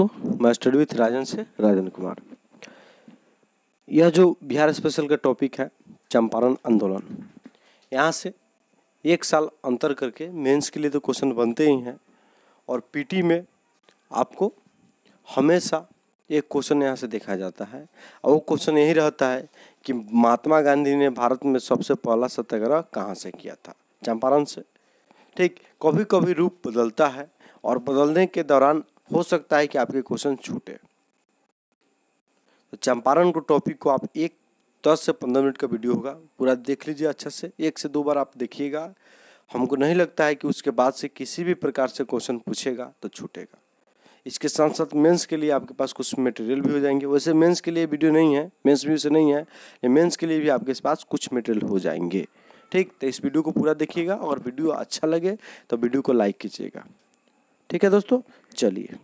दोस्तों मैं study with राजन से राजन कुमार यह जो बिहार स्पेशल का टॉपिक है चंपारण आंदोलन यहाँ से एक साल अंतर करके मेंस के लिए तो क्वेश्चन बनते ही हैं और पीटी में आपको हमेशा एक क्वेश्चन यहाँ से देखा जाता है और वो क्वेश्चन यही रहता है कि महात्मा गांधी ने भारत में सबसे पहला सत्याग्रह कहाँ से किया था चंपारण से ठीक कभी कभी रूप बदलता है और बदलने के दौरान हो सकता है कि आपके क्वेश्चन छूटे तो चंपारण को टॉपिक को आप एक दस से पंद्रह मिनट का वीडियो होगा पूरा देख लीजिए अच्छा से एक से दो बार आप देखिएगा हमको नहीं लगता है कि उसके बाद से किसी भी प्रकार से क्वेश्चन पूछेगा तो छूटेगा इसके साथ साथ मेंस के लिए आपके पास कुछ मटेरियल भी हो जाएंगे वैसे मेंस के लिए वीडियो नहीं है मेंस भी उसे नहीं है मेंस के लिए भी आपके पास कुछ मटेरियल हो जाएंगे ठीक तो इस वीडियो को पूरा देखिएगा और वीडियो अच्छा लगे तो वीडियो को लाइक कीजिएगा ठीक है दोस्तों चलिए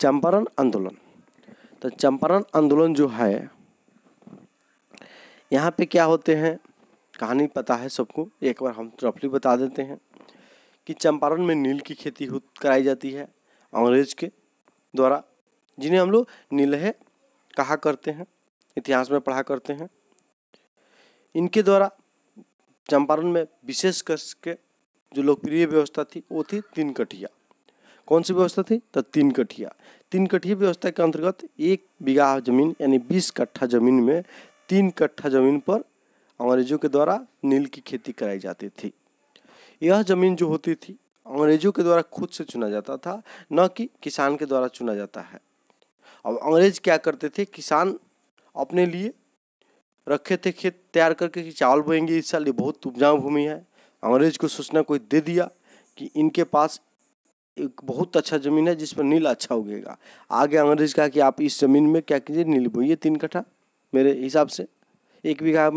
चंपारण आंदोलन तो चंपारण आंदोलन जो है यहाँ पे क्या होते हैं कहानी पता है सबको एक बार हम रफली बता देते हैं कि चंपारण में नील की खेती कराई जाती है अंग्रेज के द्वारा जिन्हें हम लोग नीलह कहा करते हैं इतिहास में पढ़ा करते हैं इनके द्वारा चंपारण में विशेष करके जो लोकप्रिय व्यवस्था थी वो थी तीन कटिया कौन सी व्यवस्था थी तो तीन कठिया तीन कठिया व्यवस्था के अंतर्गत एक बीघा जमीन यानी बीस कट्ठा जमीन में तीन कट्ठा जमीन पर अंग्रेजों के द्वारा नील की खेती कराई जाती थी यह जमीन जो होती थी अंग्रेजों के द्वारा खुद से चुना जाता था न कि किसान के द्वारा चुना जाता है अब अंग्रेज क्या करते थे किसान अपने लिए रखे थे खेत तैयार करके कि चावल बोएंगे इस साल ये बहुत उपजाऊ भूमि है अंग्रेज को सूचना कोई दे दिया कि इनके पास एक बहुत अच्छा ज़मीन है जिस पर नील अच्छा उगेगा आगे अंग्रेज कहा कि आप इस ज़मीन में क्या कीजिए नील बोइए तीन कट्ठा मेरे हिसाब से एक बीघा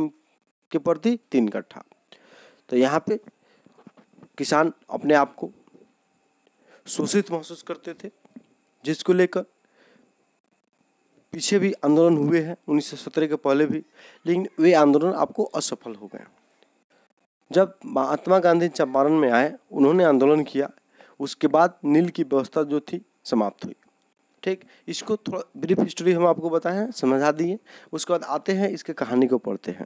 के प्रति तीन कट्ठा तो यहाँ पे किसान अपने आप को शोषित महसूस करते थे जिसको लेकर पीछे भी आंदोलन हुए हैं उन्नीस सौ सत्रह के पहले भी लेकिन वे आंदोलन आपको असफल हो गए जब महात्मा गांधी चंपारण में आए उन्होंने आंदोलन किया उसके बाद नील की व्यवस्था जो थी समाप्त हुई ठीक इसको थोड़ा ब्रीफ हिस्ट्री हम आपको बताए हैं समझा दिए उसके बाद आते हैं इसके कहानी को पढ़ते हैं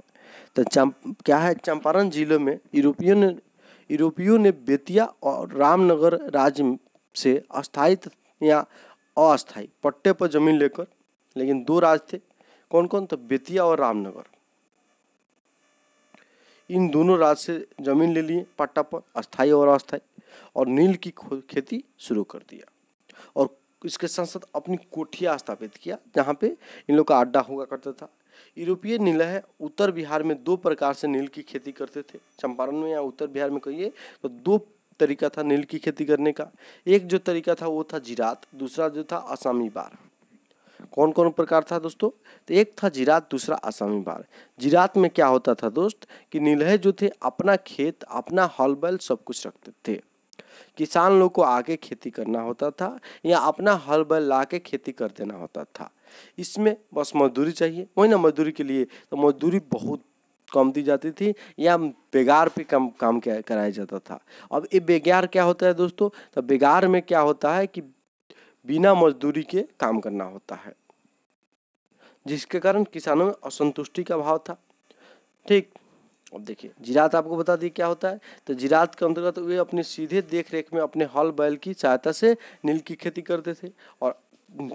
तो चंप क्या है चंपारण जिले में यूरोपीय ने यूरोपियों ने बेतिया और रामनगर राज्य से अस्थायी या अस्थायी पट्टे पर जमीन लेकर लेकिन दो राज थे कौन कौन तो बेतिया और रामनगर इन दोनों राज से जमीन ले लिए पट्टा पर अस्थाई और अस्थाई और नील की खेती शुरू कर दिया और इसके साथ साथ अपनी कोठिया स्थापित किया जहाँ पे इन लोग का अड्डा हुआ करता था यूरोपीय नीलह उत्तर बिहार में दो प्रकार से नील की खेती करते थे चंपारण में या उत्तर बिहार में कहिए तो दो तरीका था नील की खेती करने का एक जो तरीका था वो था जिरात दूसरा जो था आसामी बार कौन कौन प्रकार था दोस्तों तो एक था जिरात दूसरा आसामी बार जिरात में क्या होता था दोस्त कि नीलहे जो थे अपना खेत अपना हल बैल सब कुछ रखते थे किसान लोग को आगे खेती करना होता था या अपना हल बल ला के खेती कर देना होता था इसमें बस मजदूरी चाहिए वही ना मजदूरी के लिए तो मजदूरी बहुत कम दी जाती थी या बेगार पे कम काम कराया जाता था अब ये बेगार क्या होता है दोस्तों तो बेगार में क्या होता है कि बिना मजदूरी के काम करना होता है जिसके कारण किसानों में असंतुष्टि का भाव था ठीक अब देखिए जिरात आपको बता दी क्या होता है तो जिरात के अंतर्गत तो वे अपने सीधे देख रेख में अपने हल बैल की सहायता से नील की खेती करते थे और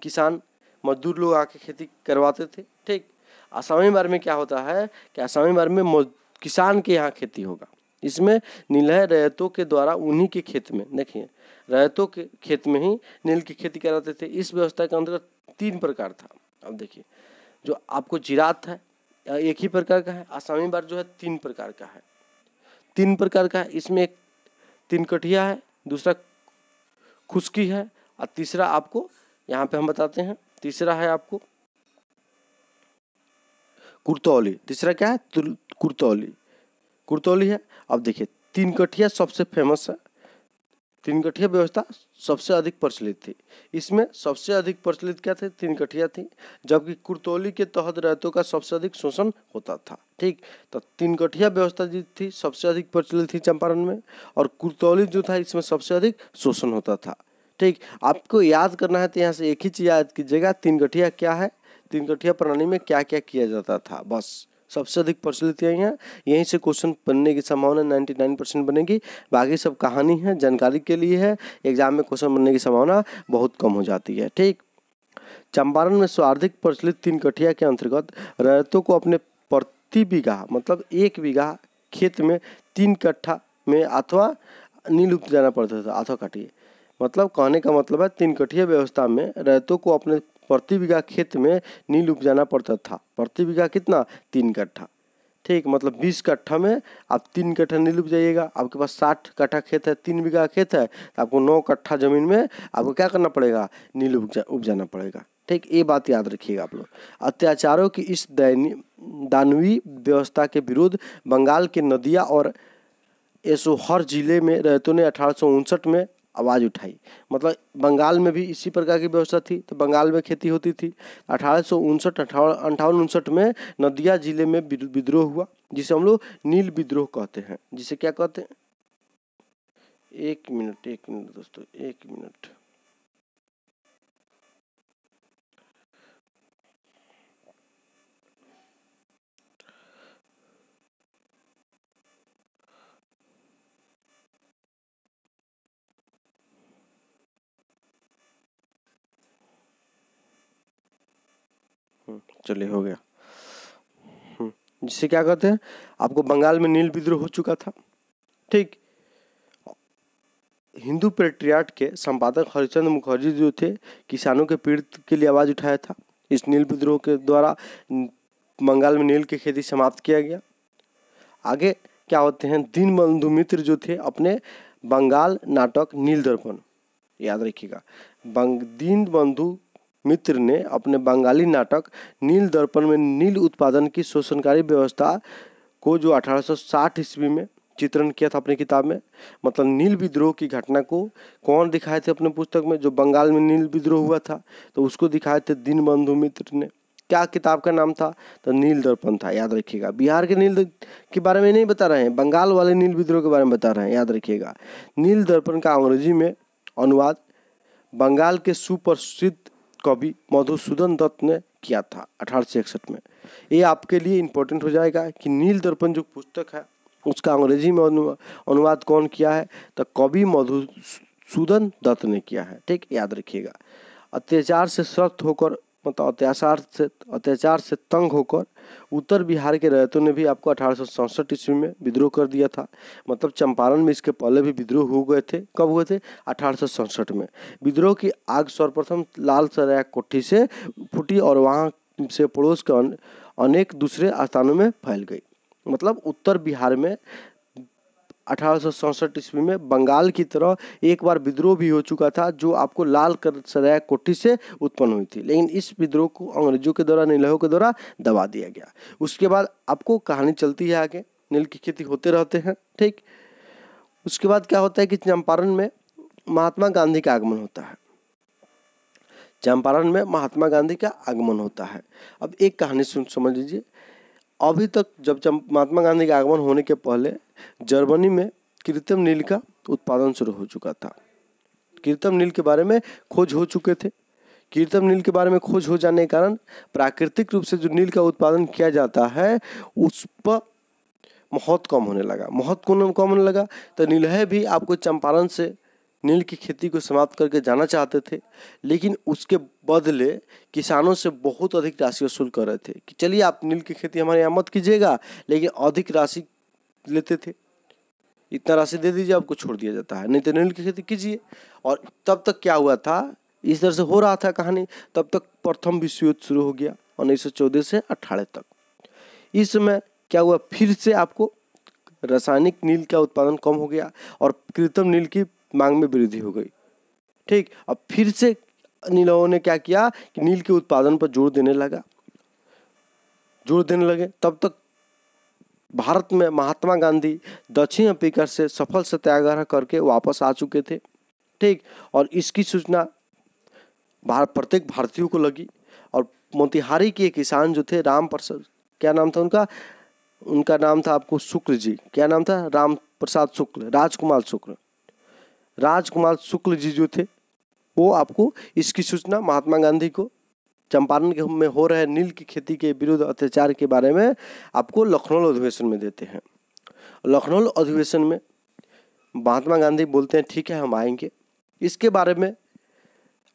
किसान मजदूर लोग आके खेती करवाते थे ठीक आसामी बार में क्या होता है कि आसामी बार में किसान के यहाँ खेती होगा इसमें नीलह रैतों के द्वारा उन्हीं के खेत में देखिए रैतों के खेत में ही नील की खेती कराते थे इस व्यवस्था के अंतर्गत तीन प्रकार था अब देखिए जो आपको जिरात है एक ही प्रकार का है आसामी बार जो है तीन प्रकार का है तीन प्रकार का है इसमें एक तीन कठिया है दूसरा खुशकी है और तीसरा आपको यहाँ पे हम बताते हैं तीसरा है आपको कुर्तौली तीसरा क्या है कुर्तौली कुर्तौली है अब देखिए तीन कठिया सबसे फेमस है तीन गठिया व्यवस्था सबसे अधिक प्रचलित थी इसमें सबसे अधिक प्रचलित क्या थे तीन गठिया थी जबकि कुर्तोली के तहत रैतों का सबसे अधिक शोषण होता था ठीक तो तीन गठिया व्यवस्था जी थी सबसे अधिक प्रचलित थी चंपारण में और कुर्तौली जो था इसमें सबसे अधिक शोषण होता था ठीक आपको याद करना है तो यहाँ से एक ही चीज़ याद कीजिएगा तीन गठिया क्या है तीन गठिया प्रणाली में क्या क्या किया जाता था बस सबसे अधिक प्रचलित यही है यहीं से क्वेश्चन बनने की संभावना नाइन्टी नाइन परसेंट बनेगी बाकी सब कहानी है जानकारी के लिए है एग्जाम में क्वेश्चन बनने की संभावना बहुत कम हो जाती है ठीक चंपारण में सर्वाधिक प्रचलित तीन कठिया के अंतर्गत रैतों को अपने प्रति बीघा मतलब एक बीघा खेत में तीन कट्ठा में अथवा नील जाना पड़ता था अथवा कटिए मतलब कहने का मतलब है तीन कठिया व्यवस्था में रैतों को अपने प्रति बीघा खेत में नील उपजाना पड़ता था प्रति बीघा कितना तीन कट्ठा ठीक मतलब बीस कट्ठा में आप तीन कट्ठा नील उपजाइएगा आपके पास साठ कट्ठा खेत है तीन बीघा खेत है तो आपको नौ कट्ठा जमीन में आपको क्या करना पड़ेगा नील उपजा उपजाना पड़ेगा ठीक ये बात याद रखिएगा आप लोग अत्याचारों की इस दैनिक दानवी व्यवस्था के विरुद्ध बंगाल के नदिया और एसोहर जिले में रहतों ने अठारह में आवाज़ उठाई मतलब बंगाल में भी इसी प्रकार की व्यवस्था थी तो बंगाल में खेती होती थी अठारह सौ उनसठ उनसठ में नदिया जिले में विद्रोह हुआ जिसे हम लोग नील विद्रोह कहते हैं जिसे क्या कहते हैं एक मिनट एक मिनट दोस्तों एक मिनट हम्म, चलिए हो गया हम्म, जिसे क्या कहते हैं आपको बंगाल में नील विद्रोह हो चुका था ठीक हिंदू पेट्रियाट के संपादक हरिचंद मुखर्जी जो थे किसानों के पीड़ित के लिए आवाज़ उठाया था इस नील विद्रोह के द्वारा बंगाल में नील की खेती समाप्त किया गया आगे क्या होते हैं दीन बंधु मित्र जो थे अपने बंगाल नाटक नील दर्पण याद रखिएगा बंग दीन बंधु मित्र ने अपने बंगाली नाटक नील दर्पण में नील उत्पादन की शोषणकारी व्यवस्था को जो 1860 ईस्वी में चित्रण किया था अपनी किताब में मतलब नील विद्रोह की घटना को कौन दिखाए थे अपने पुस्तक में जो बंगाल में नील विद्रोह हुआ था तो उसको दिखाए थे दीनबंधु मित्र ने क्या किताब का नाम था तो नील दर्पण था याद रखिएगा बिहार के नील के बारे में नहीं बता रहे हैं बंगाल वाले नील विद्रोह के बारे में बता रहे हैं याद रखिएगा नील दर्पण का अंग्रेजी में अनुवाद बंगाल के सुप्रसिद्ध कवि मधुसूदन दत्त ने किया था अठारह में ये आपके लिए इम्पोर्टेंट हो जाएगा कि नील दर्पण जो पुस्तक है उसका अंग्रेजी में अनुवाद कौन किया है तो कवि मधुसूदन दत्त ने किया है ठीक याद रखिएगा अत्याचार से सख्त होकर मतलब अत्याचार से अत्याचार से तंग होकर उत्तर बिहार के रैतों ने भी आपको अठारह ईस्वी में विद्रोह कर दिया था मतलब चंपारण में इसके पहले भी विद्रोह हो गए थे कब हुए थे अठारह में विद्रोह की आग सर्वप्रथम लाल सराय कोठी से फूटी और वहाँ से पड़ोस के अनेक दूसरे स्थानों में फैल गई मतलब उत्तर बिहार में अठारह ईस्वी में बंगाल की तरह एक बार विद्रोह भी हो चुका था जो आपको लाल सराय कोठी से उत्पन्न हुई थी लेकिन इस विद्रोह को अंग्रेजों के द्वारा नीलहों के द्वारा दबा दिया गया उसके बाद आपको कहानी चलती है आगे नील की खेती होते रहते हैं ठीक उसके बाद क्या होता है कि चंपारण में महात्मा गांधी का आगमन होता है चंपारण में महात्मा गांधी का आगमन होता है अब एक कहानी सुन समझ लीजिए अभी तक जब महात्मा गांधी के आगमन होने के पहले जर्मनी में कृत्रिम नील का उत्पादन शुरू हो चुका था कृत्रिम नील के बारे में खोज हो चुके थे कृत्रिम नील के बारे में खोज हो जाने के कारण प्राकृतिक रूप से जो नील का उत्पादन किया जाता है उस पर महत्व कम होने लगा महत्व कम होने लगा तो नीलह भी आपको चंपारण से नील की खेती को समाप्त करके जाना चाहते थे लेकिन उसके बदले किसानों से बहुत अधिक राशि वसूल कर रहे थे कि चलिए आप नील की खेती हमारे यहाँ मत कीजिएगा लेकिन अधिक राशि लेते थे इतना राशि दे दीजिए आपको छोड़ दिया जाता है नहीं तो नील की खेती कीजिए और तब तक क्या हुआ था इस तरह से हो रहा था कहानी तब तक प्रथम विश्व युद्ध शुरू हो गया उन्नीस से अट्ठारह तक इस समय क्या हुआ फिर से आपको रासायनिक नील का उत्पादन कम हो गया और कृत्रिम नील की मांग में वृद्धि हो गई ठीक अब फिर से नीलवों ने क्या किया कि नील के उत्पादन पर जोर देने लगा जोर देने लगे तब तक भारत में महात्मा गांधी दक्षिण अफ्रीका से सफल सत्याग्रह करके वापस आ चुके थे ठीक और इसकी सूचना भारत प्रत्येक भारतीयों को लगी और मोतिहारी के किसान जो थे राम प्रसाद क्या नाम था उनका उनका नाम था आपको शुक्ल जी क्या नाम था राम प्रसाद शुक्ल राजकुमार शुक्ल राजकुमार शुक्ल जी जो थे वो आपको इसकी सूचना महात्मा गांधी को चंपारण के में हो रहे नील की खेती के विरुद्ध अत्याचार के बारे में आपको लखनऊ अधिवेशन में देते हैं लखनऊ अधिवेशन में महात्मा गांधी बोलते हैं ठीक है हम आएंगे इसके बारे में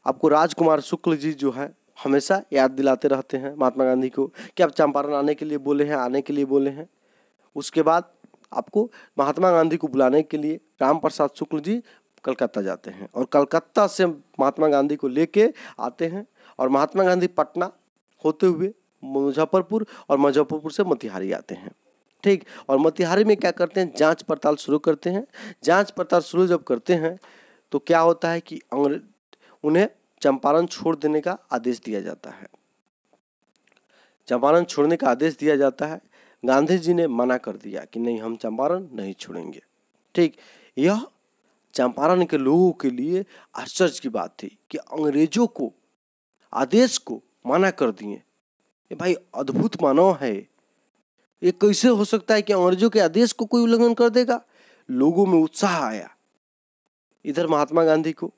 आपको राजकुमार शुक्ल जी जो है हमेशा याद दिलाते रहते हैं महात्मा गांधी को कि आप चंपारण आने के लिए बोले हैं आने के लिए बोले हैं उसके बाद आपको महात्मा गांधी को बुलाने के लिए राम प्रसाद शुक्ल जी कलकत्ता जाते हैं और कलकत्ता से महात्मा गांधी को लेके आते हैं और महात्मा गांधी पटना होते हुए मुजफ्फरपुर और मुजफ्फरपुर से मोतिहारी आते हैं ठीक और मोतिहारी में क्या करते हैं जांच पड़ताल शुरू करते हैं जांच पड़ताल शुरू जब करते हैं तो क्या होता है कि अंग्रेज उन्हें चंपारण छोड़ देने का आदेश दिया जाता है चंपारण छोड़ने का आदेश दिया जाता है गांधी जी ने मना कर दिया कि नहीं हम चंपारण नहीं छोड़ेंगे ठीक यह चंपारण के लोगों के लिए आश्चर्य की बात थी कि अंग्रेजों को आदेश को माना कर दिए ये भाई अद्भुत मानव है ये कैसे हो सकता है कि अंग्रेजों के आदेश को कोई उल्लंघन कर देगा लोगों में उत्साह आया इधर महात्मा गांधी को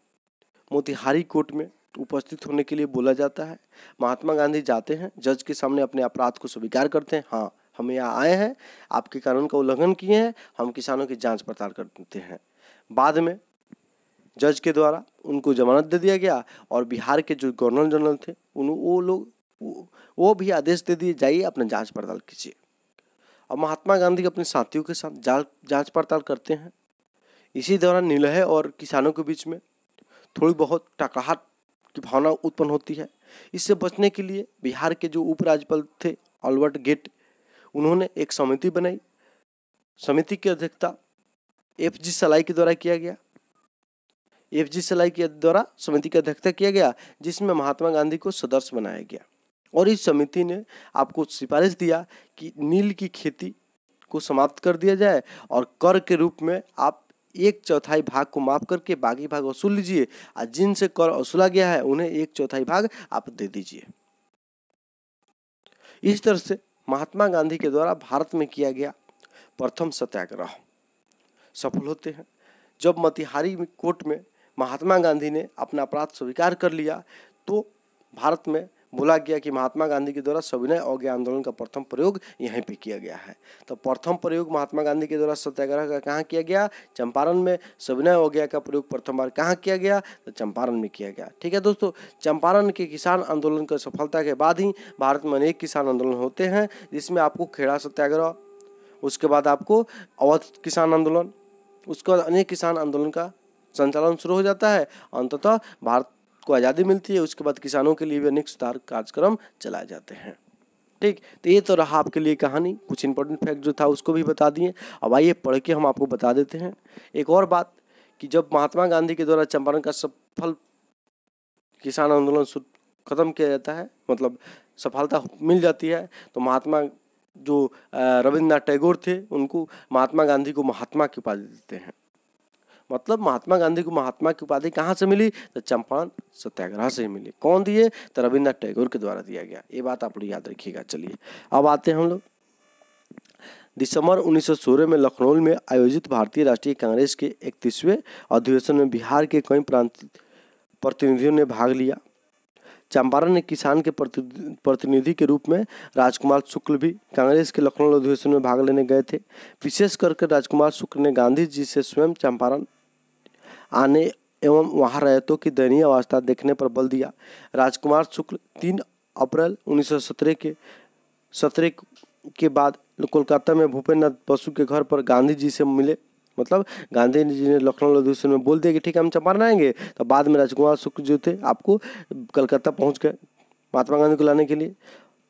मोतिहारी कोर्ट में उपस्थित होने के लिए बोला जाता है महात्मा गांधी जाते हैं जज के सामने अपने अपराध को स्वीकार करते हैं हाँ हम यहाँ आए हैं आपके कानून का उल्लंघन किए हैं हम किसानों की जांच पड़ताल करते हैं बाद में जज के द्वारा उनको जमानत दे दिया गया और बिहार के जो गवर्नर जनरल थे उन वो लोग वो भी आदेश दे दिए जाइए अपना जांच पड़ताल कीजिए और महात्मा गांधी अपने साथियों के साथ जांच जाँच पड़ताल करते हैं इसी दौरान निलह और किसानों के बीच में थोड़ी बहुत टकराहट की भावना उत्पन्न होती है इससे बचने के लिए बिहार के जो उपराज्यपाल थे अल्बर्ट गेट उन्होंने एक समिति बनाई समिति की अध्यक्षता एफ जी सलाई के द्वारा किया गया एफ जी सलाई के द्वारा समिति का अध्यक्षता किया गया जिसमें महात्मा गांधी को सदस्य बनाया गया और इस समिति ने आपको सिफारिश दिया कि नील की खेती को समाप्त कर दिया जाए और कर के रूप में आप एक चौथाई भाग को माफ करके बाकी भाग वसूल लीजिए और जिनसे कर वसूला गया है उन्हें एक चौथाई भाग आप दे दीजिए इस तरह से महात्मा गांधी के द्वारा भारत में किया गया प्रथम सत्याग्रह सफल होते हैं जब मतिहारी कोर्ट में महात्मा गांधी ने अपना अपराध स्वीकार कर लिया तो भारत में बोला गया कि महात्मा गांधी के द्वारा सविनय अवज्ञा आंदोलन का प्रथम प्रयोग यहीं पे किया गया है तो प्रथम प्रयोग महात्मा गांधी के द्वारा सत्याग्रह का कहाँ किया गया चंपारण में सविनय अवज्ञा का प्रयोग प्रथम बार कहाँ किया गया तो चंपारण में किया गया ठीक है दोस्तों चंपारण के किसान आंदोलन की सफलता के बाद ही भारत में अनेक किसान आंदोलन होते हैं जिसमें आपको खेड़ा सत्याग्रह उसके बाद आपको अवध किसान आंदोलन उसके बाद अनेक किसान आंदोलन का संचालन शुरू हो जाता है अंततः भारत को आज़ादी मिलती है उसके बाद किसानों के लिए भी अनेक सुधार कार्यक्रम चलाए जाते हैं ठीक तो ये तो रहा आपके लिए कहानी कुछ इंपॉर्टेंट फैक्ट जो था उसको भी बता दिए अब आइए पढ़ के हम आपको बता देते हैं एक और बात कि जब महात्मा गांधी के द्वारा चंपारण का सफल किसान आंदोलन खत्म किया जाता है मतलब सफलता मिल जाती है तो महात्मा जो रविन्द्रनाथ टैगोर थे उनको महात्मा गांधी को महात्मा की उपाधि देते हैं मतलब महात्मा गांधी को महात्मा की उपाधि कहाँ से मिली तो चंपारण सत्याग्रह से ही मिली कौन दिए तो रविन्द्रनाथ टैगोर के द्वारा दिया गया ये बात आप लोग याद रखिएगा चलिए अब आते हैं हम लोग दिसंबर 1916 में लखनऊ में आयोजित भारतीय राष्ट्रीय कांग्रेस के इकतीसवें अधिवेशन में बिहार के कई प्रांत प्रतिनिधियों ने भाग लिया चंपारण ने किसान के प्रतिनिधि के रूप में राजकुमार शुक्ल भी कांग्रेस के लखनऊ अधिवेशन में भाग लेने गए थे विशेष करके राजकुमार शुक्ल ने गांधी जी से स्वयं चंपारण आने एवं वहाँ रहतों की दयनीय अवस्था देखने पर बल दिया राजकुमार शुक्ल तीन अप्रैल उन्नीस के सत्रह के बाद कोलकाता में भूपेन्द्र नाथ बसु के घर पर गांधी जी से मिले मतलब गांधी जी ने लखनऊ अधिवेशन में बोल दिया कि ठीक है हम चंपारण आएंगे तो बाद में राजकुमार शुक्ल जो थे आपको कलकत्ता पहुँच गए महात्मा गांधी को लाने के लिए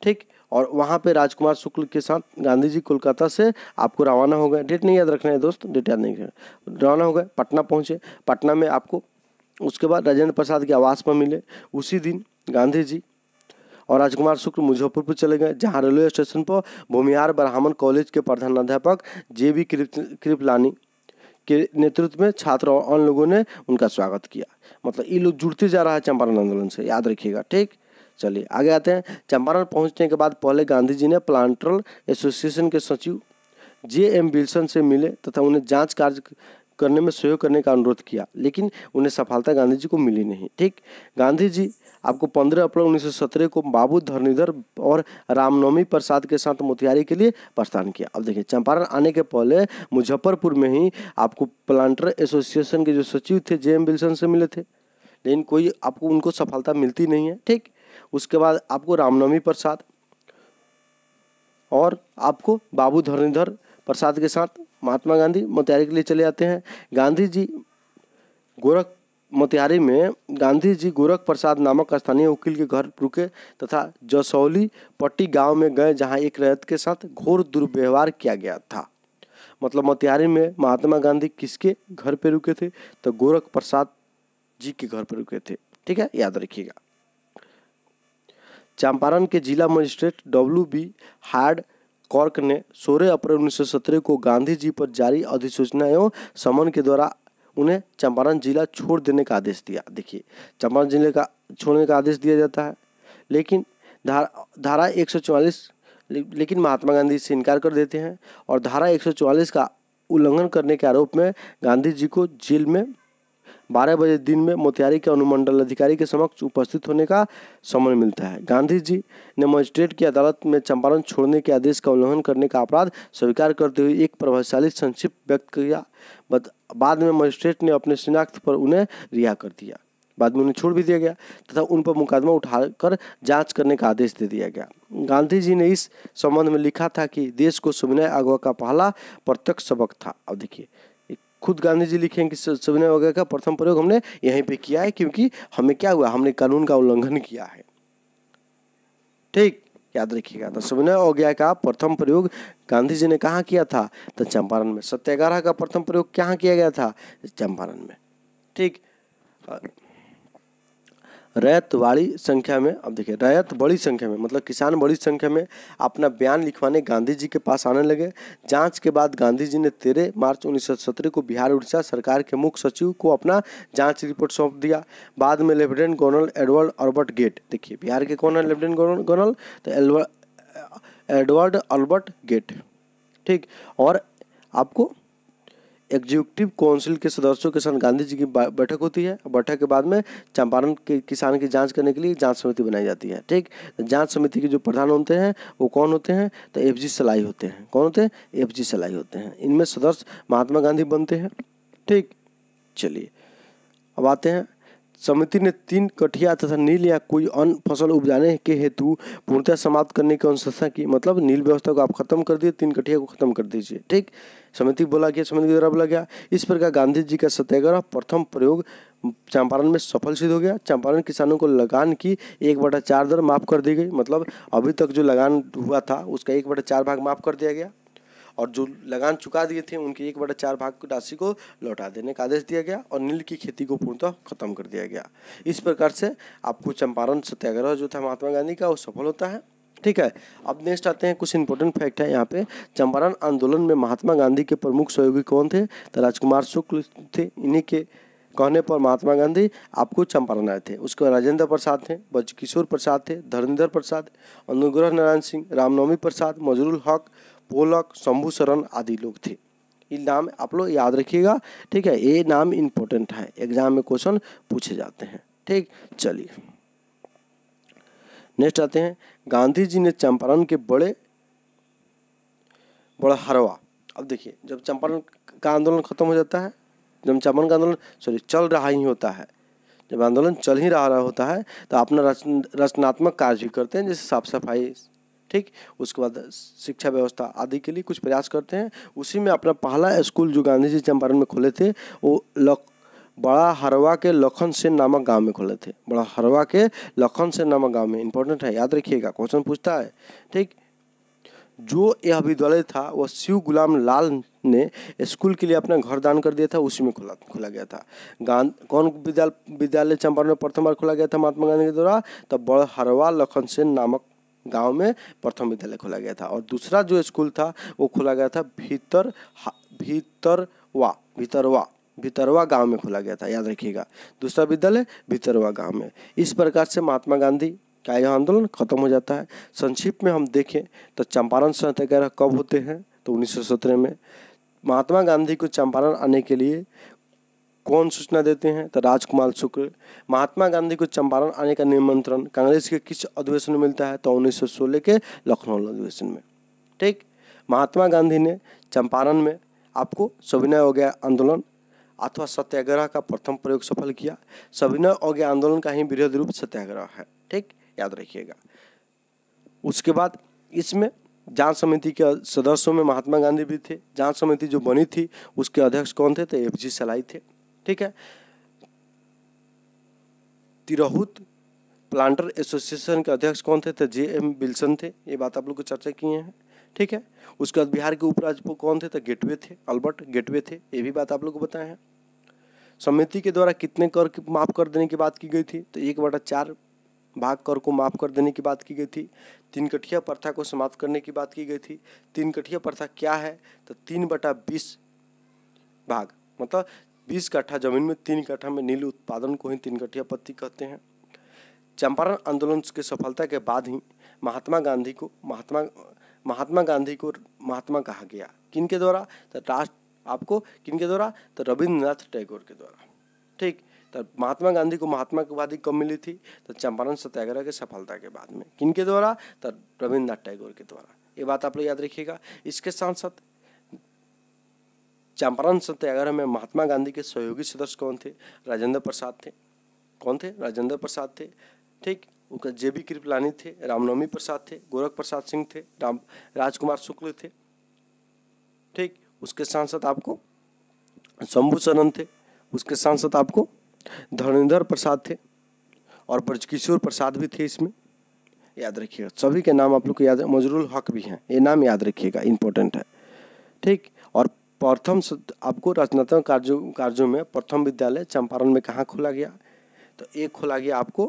ठीक और वहाँ पे राजकुमार शुक्ल के साथ गांधी जी कोलकाता से आपको रवाना हो गए डेट नहीं याद रखना है दोस्त डेट याद नहीं रखना रवाना हो गए पटना पहुँचे पटना में आपको उसके बाद राजेंद्र प्रसाद के आवास पर मिले उसी दिन गांधी जी और राजकुमार शुक्ल मुजफ्फरपुर चले गए जहाँ रेलवे स्टेशन पर भूमिहार ब्राह्मण कॉलेज के प्रधानाध्यापक जे बी कृप कृपलानी के नेतृत्व में छात्र और अन्य लोगों ने उनका स्वागत किया मतलब ये लोग जुड़ते जा रहा है चंपारण आंदोलन से याद रखिएगा ठीक चलिए आगे आते हैं चंपारण पहुंचने के बाद पहले गांधी जी ने प्लांटरल एसोसिएशन के सचिव जे एम विल्सन से मिले तथा उन्हें जांच कार्य करने में सहयोग करने का अनुरोध किया लेकिन उन्हें सफलता गांधी जी को मिली नहीं ठीक गांधी जी आपको 15 अप्रैल 1917 को बाबू धरनीधर और रामनवमी प्रसाद के साथ मोतिहारी के लिए प्रस्थान किया अब देखिए चंपारण आने के पहले मुजफ्फरपुर में ही आपको प्लांटर एसोसिएशन के जो सचिव थे जे एम विल्सन से मिले थे लेकिन कोई आपको उनको सफलता मिलती नहीं है ठीक उसके बाद आपको रामनवमी प्रसाद और आपको बाबू धरनीधर प्रसाद के साथ महात्मा गांधी मोतिहारी के लिए चले जाते हैं गांधी जी गोरख मोतिहारी में गांधी जी गोरख प्रसाद नामक स्थानीय वकील के घर रुके तथा जसौली पट्टी गांव में गए जहां एक रैत के साथ घोर दुर्व्यवहार किया गया था मतलब मोतिहारी में महात्मा गांधी किसके घर पे रुके थे तो गोरख प्रसाद जी के घर पे रुके थे ठीक है याद रखिएगा चंपारण के जिला मजिस्ट्रेट डब्ल्यू बी हार्ड कॉर्क ने 16 अप्रैल 1917 को गांधी जी पर जारी अधिसूचना एवं समन के द्वारा उन्हें चंपारण जिला छोड़ देने का आदेश दिया देखिए चंपारण जिले का छोड़ने का आदेश दिया जाता है लेकिन धारा धारा एक चौवालीस लेकिन महात्मा गांधी से इनकार कर देते हैं और धारा चौवालीस का उल्लंघन करने के आरोप में गांधी जी को जेल में बारह बजे दिन में मोतिहारी के अनुमंडल अधिकारी के समक्ष उपस्थित होने का समय मिलता है गांधी जी ने मजिस्ट्रेट की अदालत में चंपारण छोड़ने के आदेश का उल्लंघन करने का अपराध स्वीकार करते हुए एक प्रभावशाली संक्षिप्त व्यक्त किया बाद में मजिस्ट्रेट ने अपने शिनाख्त पर उन्हें रिहा कर दिया बाद में उन्हें छोड़ भी दिया गया तथा उन पर मुकदमा उठाकर जांच करने का आदेश दे दिया गया गांधी जी ने इस संबंध में लिखा था कि देश को सुविनय अगवा का पहला प्रत्यक्ष सबक था अब देखिए खुद गांधी जी लिखे हैं कि सविनय अवज्ञा का प्रथम प्रयोग हमने यहीं पे किया है क्योंकि हमें क्या हुआ हमने कानून का उल्लंघन किया है ठीक याद रखिएगा तो सविनय अवज्ञा का प्रथम प्रयोग गांधी जी ने कहाँ किया था तो चंपारण में सत्याग्रह का प्रथम प्रयोग कहाँ किया गया था चंपारण में ठीक रैत वाली संख्या में अब देखिए रैत बड़ी संख्या में मतलब किसान बड़ी संख्या में अपना बयान लिखवाने गांधी जी के पास आने लगे जांच के बाद गांधी जी ने तेरह मार्च उन्नीस को बिहार उड़ीसा सरकार के मुख्य सचिव को अपना जांच रिपोर्ट सौंप दिया बाद में lieutenant governor Edward Albert Gait देखिए बिहार के कौन है लेफ्टिनेंट गवर्नर तो एडवर्ड अल्बर्ट गेट ठीक और आपको एग्जीक्यूटिव काउंसिल के सदस्यों के साथ गांधी जी की बैठक होती है बैठक के बाद में चंपारण के किसान की जांच करने के लिए जांच समिति बनाई जाती है ठीक जांच समिति के जो प्रधान होते हैं वो कौन होते हैं तो एफ जी सलाई होते हैं कौन होते हैं एफ जी सलाई होते हैं इनमें सदस्य महात्मा गांधी बनते हैं ठीक चलिए अब आते हैं समिति ने तीन कठिया तथा नील या कोई अन्य फसल उपजाने के हेतु पूर्णतः समाप्त करने की अनुशंसा की मतलब नील व्यवस्था को आप खत्म कर दिए तीन कठिया को खत्म कर दीजिए ठीक समिति बोला गया समिति द्वारा बोला गया इस प्रकार गांधी जी का सत्याग्रह प्रथम प्रयोग चंपारण में सफल सिद्ध हो गया चंपारण किसानों को लगान की एक बटा चार दर माफ कर दी गई मतलब अभी तक जो लगान हुआ था उसका एक बटा चार भाग माफ कर दिया गया और जो लगान चुका दिए थे उनके एक बड़ा चार भाग की राशि को लौटा देने का आदेश दिया गया और नील की खेती को पूर्णतः खत्म कर दिया गया इस प्रकार से आपको चंपारण सत्याग्रह जो था महात्मा गांधी का वो सफल होता है ठीक है अब नेक्स्ट आते हैं कुछ इंपॉर्टेंट फैक्ट है यहाँ पे चंपारण आंदोलन में महात्मा गांधी के प्रमुख सहयोगी कौन थे तो राजकुमार शुक्ल थे इन्हीं के कहने पर महात्मा गांधी आपको चंपारण आए थे उसके बाद राजेंद्र प्रसाद थे बजकिशोर प्रसाद थे धर्मेंद्र प्रसाद अनुग्रह नारायण सिंह रामनवमी प्रसाद मजरुल हक पोलक शंभू आदि लोग थे ये नाम आप लोग याद रखिएगा ठीक है ये नाम इम्पोर्टेंट है एग्जाम में क्वेश्चन पूछे जाते हैं ठीक चलिए नेक्स्ट आते हैं गांधी जी ने चंपारण के बड़े बड़ा हरवा अब देखिए जब चंपारण का आंदोलन खत्म हो जाता है जब चंपारण का आंदोलन सॉरी चल रहा ही होता है जब आंदोलन चल ही रहा होता है तो अपना रचनात्मक कार्य करते हैं जैसे साफ सफाई ठीक उसके बाद शिक्षा व्यवस्था आदि के लिए कुछ प्रयास करते हैं उसी में अपना पहला स्कूल जो गांधी जी चंपारण में खोले थे वो लख बड़ा हरवा के लखन सेन नामक गांव में खोले थे बड़ा हरवा के लखन सेन नामक गांव में इंपॉर्टेंट है याद रखिएगा क्वेश्चन पूछता है ठीक जो यह विद्यालय था वह शिव गुलाम लाल ने स्कूल के लिए अपना घर दान कर दिया था उसी में खुला खुला गया था गांधी कौन विद्यालय विद्यालय चंपारण में प्रथम बार खोला गया था महात्मा गांधी के द्वारा तब बड़ा हरवा लखन सेन नामक गांव में प्रथम विद्यालय खोला गया था और दूसरा जो स्कूल था वो खोला गया था भीतर भीतरवा भीतरवा भीतरवा गांव में खोला गया था याद रखिएगा दूसरा विद्यालय भीतरवा गांव में इस प्रकार से महात्मा गांधी का यह आंदोलन खत्म हो जाता है संक्षिप्त में हम देखें तो चंपारण सत्याग्रह कब होते हैं तो उन्नीस में महात्मा गांधी को चंपारण आने के लिए कौन सूचना देते हैं तो राजकुमार शुक्ल महात्मा गांधी को चंपारण आने का निमंत्रण कांग्रेस के किस अधिवेशन में मिलता है तो 1916 के लखनऊ अधिवेशन में ठीक महात्मा गांधी ने चंपारण में आपको सविनय हो गया आंदोलन अथवा सत्याग्रह का प्रथम प्रयोग सफल किया सविनय हो गया आंदोलन का ही विरोध रूप सत्याग्रह है ठीक याद रखिएगा उसके बाद इसमें जांच समिति के सदस्यों में महात्मा गांधी भी थे जांच समिति जो बनी थी उसके अध्यक्ष कौन थे तो एफ जी सलाई थे ठीक है तिरहुत प्लांटर एसोसिएशन के अध्यक्ष कौन थे तो जे एम बिल्सन थे ये बात आप लोग को चर्चा किए हैं ठीक है उसके बाद बिहार के उपराज्यपाल कौन थे तो गेटवे थे अल्बर्ट गेटवे थे ये भी बात आप लोग को बताए हैं समिति के द्वारा कितने कर माफ़ कर देने की बात की गई थी तो एक बटा चार भाग कर को माफ़ कर देने की बात की गई थी तीन कठिया प्रथा को समाप्त करने की बात की गई थी तीन कठिया प्रथा क्या है तो तीन बटा बीस भाग मतलब बीस कट्ठा जमीन में तीन कट्ठा में नील उत्पादन को ही तीन कट्ठिया पत्ती कहते हैं चंपारण आंदोलन की सफलता के बाद ही महात्मा गांधी को महात्मा महात्मा गांधी को महात्मा कहा गया किन के द्वारा तो राष्ट्र आपको किन के द्वारा तो रविन्द्रनाथ टैगोर के द्वारा ठीक तो महात्मा गांधी को महात्मा की उपाधि कब मिली थी तो चंपारण सत्याग्रह के सफलता के बाद में किन के द्वारा तो रविन्द्रनाथ टैगोर के द्वारा ये बात आप लोग याद रखिएगा इसके साथ साथ चंपारण सत्याग्रह में महात्मा गांधी के सहयोगी सदस्य कौन थे राजेंद्र प्रसाद थे कौन थे राजेंद्र प्रसाद थे ठीक उनका जे बी कृपलानी थे रामनवमी प्रसाद थे गोरख प्रसाद सिंह थे राम राजकुमार शुक्ल थे ठीक उसके साथ साथ आपको शंभु शरण थे उसके साथ साथ आपको धर्मेंद्र प्रसाद थे और ब्रजकिशोर प्रसाद भी थे इसमें याद रखिएगा सभी के नाम आप लोग को याद मजरुल हक भी हैं ये नाम याद रखिएगा इम्पोर्टेंट है ठीक और प्रथम आपको रचनात्मक कार्यों कार्यों में प्रथम विद्यालय चंपारण में कहाँ खोला गया तो एक खोला गया आपको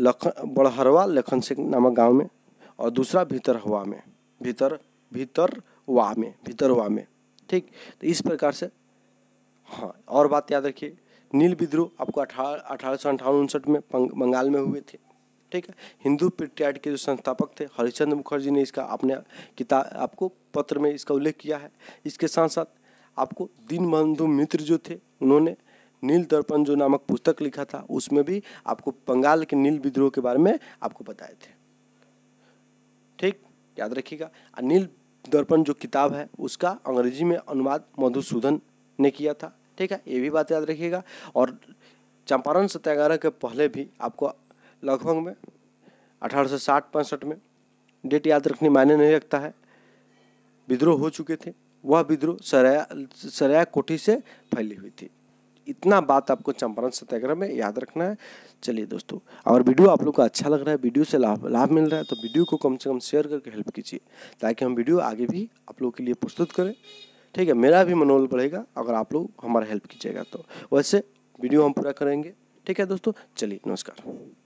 लखन बड़हरवा लखन सिंह नामक गांव में और दूसरा भीतर हवा में भीतर भीतर वाह में भीतर वाह में ठीक तो इस प्रकार से हाँ और बात याद रखिए नील विद्रोह आपको अठारह अठारह सौ अंठावन उनसठ में बंगाल में हुए थे ठीक है हिंदू पेट्रियाट के जो संस्थापक थे हरिश्चंद्र मुखर्जी ने इसका अपने किताब आपको पत्र में इसका उल्लेख किया है इसके साथ साथ आपको दीनबंधु मित्र जो थे उन्होंने नील दर्पण जो नामक पुस्तक लिखा था उसमें भी आपको बंगाल के नील विद्रोह के बारे में आपको बताए थे ठीक याद रखिएगा नील दर्पण जो किताब है उसका अंग्रेजी में अनुवाद मधुसूदन ने किया था ठीक है ये भी बात याद रखिएगा और चंपारण सत्याग्रह के पहले भी आपको लगभग में अठारह सौ साठ पैंसठ में डेट याद रखने मायने नहीं रखता है विद्रोह हो चुके थे वह विद्रोह सराया सराया कोठी से फैली हुई थी इतना बात आपको चंपारण सत्याग्रह में याद रखना है चलिए दोस्तों और वीडियो आप लोग को अच्छा लग रहा है वीडियो से लाभ लाभ मिल रहा है तो वीडियो को कम से कम शेयर करके हेल्प कीजिए ताकि हम वीडियो आगे भी आप लोग के लिए प्रस्तुत करें ठीक है मेरा भी मनोबल बढ़ेगा अगर आप लोग हमारा हेल्प कीजिएगा तो वैसे वीडियो हम पूरा करेंगे ठीक है दोस्तों चलिए नमस्कार